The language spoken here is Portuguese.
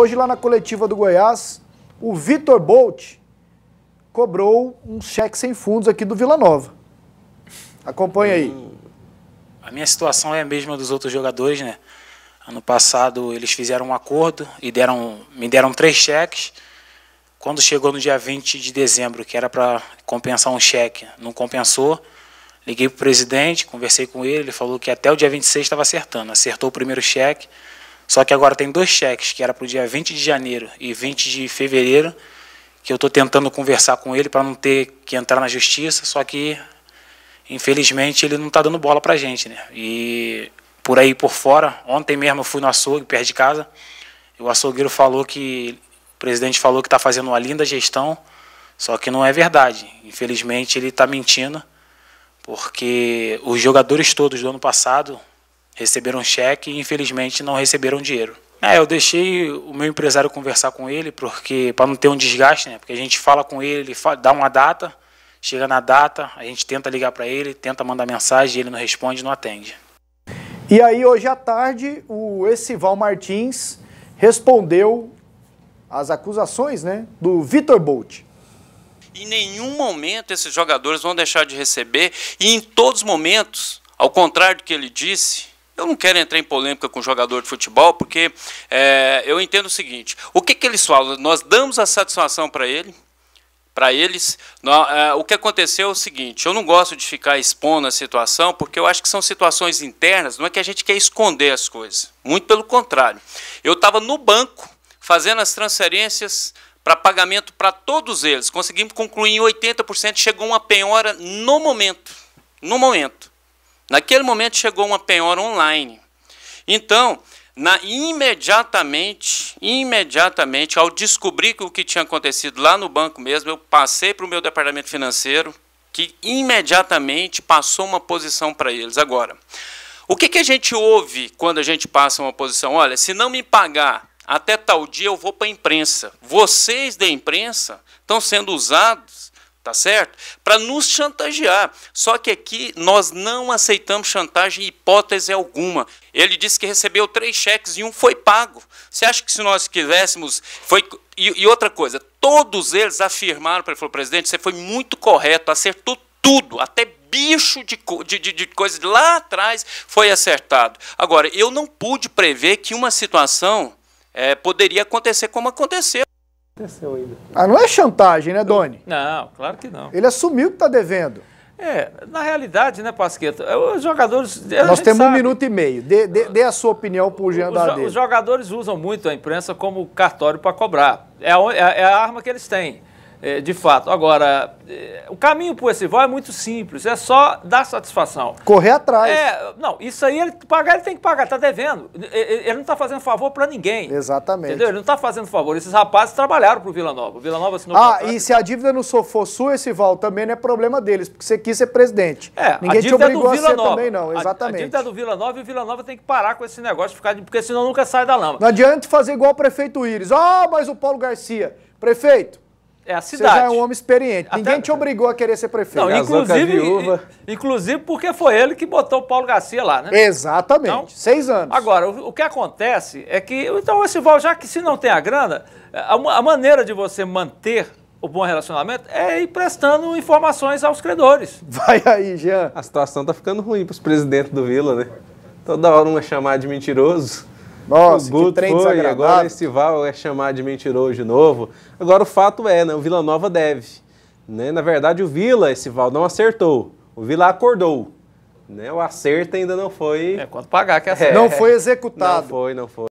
Hoje, lá na coletiva do Goiás, o Vitor Bolt cobrou um cheque sem fundos aqui do Vila Nova. Acompanha aí. Hum, a minha situação é a mesma dos outros jogadores, né? Ano passado eles fizeram um acordo e deram, me deram três cheques. Quando chegou no dia 20 de dezembro, que era para compensar um cheque, não compensou. Liguei para o presidente, conversei com ele, ele falou que até o dia 26 estava acertando. Acertou o primeiro cheque, só que agora tem dois cheques, que era para o dia 20 de janeiro e 20 de fevereiro, que eu estou tentando conversar com ele para não ter que entrar na justiça, só que, infelizmente, ele não está dando bola para a gente. Né? E por aí por fora, ontem mesmo eu fui no açougue, perto de casa, e o açougueiro falou que, o presidente falou que está fazendo uma linda gestão, só que não é verdade. Infelizmente, ele está mentindo, porque os jogadores todos do ano passado, receberam cheque e infelizmente não receberam dinheiro. É, eu deixei o meu empresário conversar com ele porque para não ter um desgaste, né? Porque a gente fala com ele, ele dá uma data, chega na data, a gente tenta ligar para ele, tenta mandar mensagem, ele não responde, não atende. E aí hoje à tarde o Essival Martins respondeu às acusações, né, do Vitor Bolt. Em nenhum momento esses jogadores vão deixar de receber e em todos os momentos, ao contrário do que ele disse, eu não quero entrar em polêmica com jogador de futebol, porque é, eu entendo o seguinte: o que, que eles falam? Nós damos a satisfação para ele, para eles. É, o que aconteceu é o seguinte: eu não gosto de ficar expondo a situação, porque eu acho que são situações internas, não é que a gente quer esconder as coisas. Muito pelo contrário. Eu estava no banco fazendo as transferências para pagamento para todos eles. Conseguimos concluir em 80%, chegou uma penhora no momento. No momento. Naquele momento chegou uma penhora online. Então, na, imediatamente, imediatamente, ao descobrir o que tinha acontecido lá no banco mesmo, eu passei para o meu departamento financeiro, que imediatamente passou uma posição para eles. Agora, o que, que a gente ouve quando a gente passa uma posição? Olha, se não me pagar até tal dia, eu vou para a imprensa. Vocês da imprensa estão sendo usados tá certo? Para nos chantagear. Só que aqui nós não aceitamos chantagem em hipótese alguma. Ele disse que recebeu três cheques e um foi pago. Você acha que se nós quiséssemos. Foi... E, e outra coisa, todos eles afirmaram para ele: falou, presidente, você foi muito correto, acertou tudo, até bicho de, de, de, coisa de lá atrás foi acertado. Agora, eu não pude prever que uma situação é, poderia acontecer como aconteceu aconteceu ainda. Ah, não é chantagem, né, Doni? Não, claro que não. Ele assumiu que está devendo. É, na realidade, né, Pasqueta, é, os jogadores... Nós temos sabe. um minuto e meio. Dê, dê, dê a sua opinião para o Jean Os, os jogadores usam muito a imprensa como cartório para cobrar. É, é a, é a arma que eles têm. É, de fato. Agora, é, o caminho para o Essival é muito simples, é só dar satisfação. Correr atrás. É, não, isso aí ele pagar, ele tem que pagar, está devendo. Ele, ele não está fazendo favor para ninguém. Exatamente. Entendeu? Ele não está fazendo favor. Esses rapazes trabalharam para o Vila Nova. O Vila Nova assinou Ah, e se a dívida não for sua, Essival, também não é problema deles, porque você quis ser presidente. É, ninguém a dívida te obrigou é do Vila a ser Nova. também, não. Exatamente. A, a dívida é do Vila Nova e o Vila Nova tem que parar com esse negócio, ficar, porque senão nunca sai da lama. Não adianta fazer igual o prefeito Íris. Ah, mas o Paulo Garcia. Prefeito, é a cidade. Você já é um homem experiente. Até... Ninguém te obrigou a querer ser prefeito. Não, Casou inclusive, inclusive porque foi ele que botou o Paulo Garcia lá, né? Exatamente. Então, Seis anos. Agora, o, o, que acontece é que. Então, esse Val, já que se não tem a grana, a, a maneira de você manter o bom relacionamento é ir prestando informações aos credores. Vai aí, Jean. A situação tá ficando ruim para os presidentes do Vila, né? Toda hora uma é chamada de mentiroso. Nossa, o Guto que trem foi, agora esse Val é chamado de mentiroso de novo. Agora o fato é, né, o Vila Nova deve. Né? Na verdade, o Vila, esse Val, não acertou. O Vila acordou. Né? O acerto ainda não foi... É, quanto pagar que é. acerta. É, não foi executado. Não foi, não foi.